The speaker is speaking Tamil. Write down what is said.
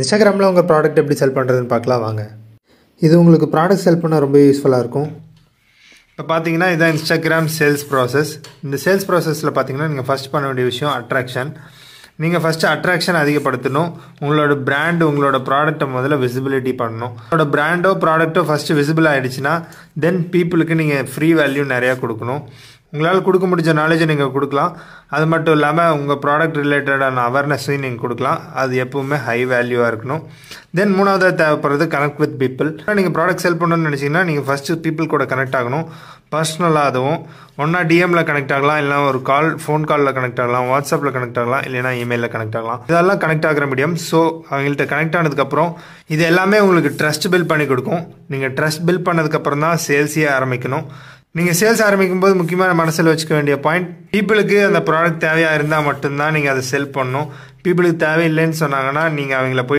இன்ஸ்டாகிராமில் உங்கள் ப்ராடக்ட் எப்படி செல் பண்ணுறதுன்னு பார்க்கலாம் வாங்க இது உங்களுக்கு ப்ராடக்ட் செல் பண்ண ரொம்ப யூஸ்ஃபுல்லாக இருக்கும் இப்போ பார்த்தீங்கன்னா இதான் இன்ஸ்டாகிராம் சேல்ஸ் ப்ராசஸ் இந்த சேல்ஸ் ப்ராசஸில் பார்த்தீங்கன்னா நீங்கள் ஃபஸ்ட் பண்ண வேண்டிய விஷயம் அட்ராக்ஷன் நீங்கள் ஃபஸ்ட்டு அட்ராக்ஷன் அதிகப்படுத்தணும் உங்களோட ப்ராண்டு உங்களோட ப்ராடக்ட்டை முதல்ல விசிபிலிட்டி பண்ணணும் உங்களோட ப்ராண்டோ ப்ராடக்ட்டோ ஃபஸ்ட்டு விசிபிள் ஆகிடுச்சுன்னா தென் பீப்புளுக்கு நீங்கள் ஃப்ரீ வேல்யூ நிறையா கொடுக்கணும் உங்களால் கொடுக்க முடிஞ்ச நாலேஜை நீங்கள் கொடுக்கலாம் அது மட்டும் இல்லாமல் உங்கள் ப்ராடக்ட் ரிலேட்டடான அவேர்னஸையும் நீங்கள் கொடுக்கலாம் அது எப்போவுமே ஹை வேல்யூவாக இருக்கணும் தென் மூணாவதாக தேவைப்படுறது கனெக்ட் வித் பீப்புள் நீங்கள் ப்ராடக்ட் செல் பண்ணணும்னு நினச்சிங்கன்னா நீங்கள் ஃபஸ்ட்டு பீப்புள் கூட கனெக்ட் ஆகணும் பர்சனலாக அதுவும் ஒன்றா டிஎம்மில் கனெக்ட் ஆகலாம் இல்லைனா ஒரு கால் ஃபோன் காலில் கனெக்ட் ஆகலாம் வாட்ஸ்அப்பில் கனெக்ட் ஆகலாம் இல்லைனா இமெயிலில் கனெக்ட் ஆகலாம் இதெல்லாம் கனெக்ட் ஆகிற மீடியம் ஸோ அவங்கள்ட்ட கனெக்ட் ஆனதுக்கப்புறம் இது எல்லாமே உங்களுக்கு ட்ரஸ்ட் பில்ட் பண்ணி கொடுக்கும் நீங்கள் ட்ரஸ்ட் பில்ட் பண்ணதுக்கப்புறம் தான் சேல்ஸே ஆரம்பிக்கணும் நீங்கள் சேல்ஸ் ஆரம்பிக்கும் போது முக்கியமான மனசில் வச்சுக்க வேண்டிய பாயிண்ட் பீப்புளுக்கு அந்த ப்ராடக்ட் தேவையாக இருந்தால் மட்டும்தான் நீங்கள் அதை செல் பண்ணும் பீப்புளுக்கு தேவையில்லைன்னு சொன்னாங்கன்னா நீங்கள் அவங்கள போய்